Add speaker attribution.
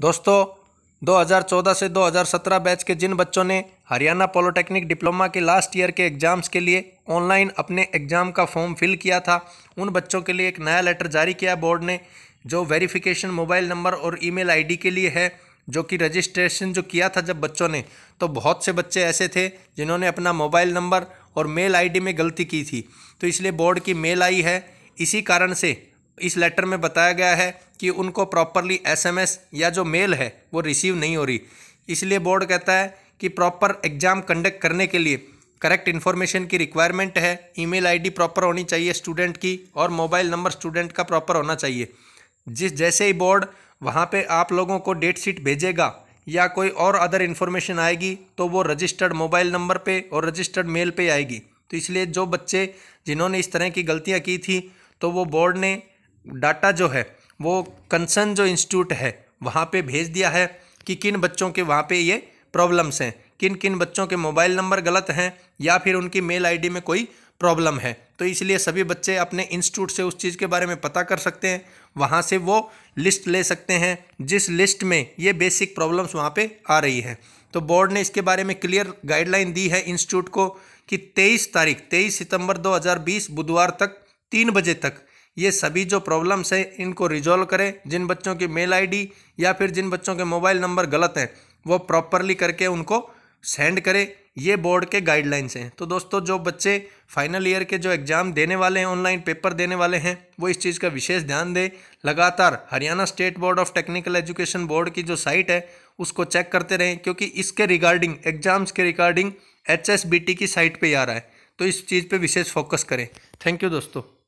Speaker 1: दोस्तों 2014 से 2017 बैच के जिन बच्चों ने हरियाणा पॉलिटेक्निक डिप्लोमा के लास्ट ईयर के एग्ज़ाम्स के लिए ऑनलाइन अपने एग्ज़ाम का फॉर्म फिल किया था उन बच्चों के लिए एक नया लेटर जारी किया बोर्ड ने जो वेरिफिकेशन मोबाइल नंबर और ईमेल आईडी के लिए है जो कि रजिस्ट्रेशन जो किया था जब बच्चों ने तो बहुत से बच्चे ऐसे थे जिन्होंने अपना मोबाइल नंबर और मेल आई में गलती की थी तो इसलिए बोर्ड की मेल आई है इसी कारण से इस लेटर में बताया गया है कि उनको प्रॉपरली एसएमएस या जो मेल है वो रिसीव नहीं हो रही इसलिए बोर्ड कहता है कि प्रॉपर एग्ज़ाम कंडक्ट करने के लिए करेक्ट इन्फॉर्मेशन की रिक्वायरमेंट है ईमेल आईडी प्रॉपर होनी चाहिए स्टूडेंट की और मोबाइल नंबर स्टूडेंट का प्रॉपर होना चाहिए जिस जैसे ही बोर्ड वहाँ पर आप लोगों को डेट शीट भेजेगा या कोई और अदर इन्फॉर्मेशन आएगी तो वो रजिस्टर्ड मोबाइल नंबर पर और रजिस्टर्ड मेल पर आएगी तो इसलिए जो बच्चे जिन्होंने इस तरह की गलतियाँ की थी तो वो बोर्ड ने डाटा जो है वो कंसर्न जो इंस्टीट्यूट है वहाँ पे भेज दिया है कि किन बच्चों के वहाँ पे ये प्रॉब्लम्स हैं किन किन बच्चों के मोबाइल नंबर गलत हैं या फिर उनकी मेल आईडी में कोई प्रॉब्लम है तो इसलिए सभी बच्चे अपने इंस्टीट्यूट से उस चीज़ के बारे में पता कर सकते हैं वहाँ से वो लिस्ट ले सकते हैं जिस लिस्ट में ये बेसिक प्रॉब्लम्स वहाँ पर आ रही है तो बोर्ड ने इसके बारे में क्लियर गाइडलाइन दी है इंस्टीट्यूट को कि तेईस तारीख तेईस सितम्बर दो बुधवार तक तीन बजे तक ये सभी जो प्रॉब्लम्स हैं इनको रिजॉल्व करें जिन बच्चों की मेल आईडी या फिर जिन बच्चों के मोबाइल नंबर गलत हैं वो प्रॉपरली करके उनको सेंड करें ये बोर्ड के गाइडलाइंस हैं तो दोस्तों जो बच्चे फाइनल ईयर के जो एग्ज़ाम देने वाले हैं ऑनलाइन पेपर देने वाले हैं वो इस चीज़ का विशेष ध्यान दें लगातार Haryana state board of technical education board की जो साइट है उसको चेक करते रहें क्योंकि इसके रिगार्डिंग एग्ज़ाम्स के रिगार्डिंग एच की साइट पर आ रहा है तो इस चीज़ पर विशेष फोकस करें थैंक यू दोस्तों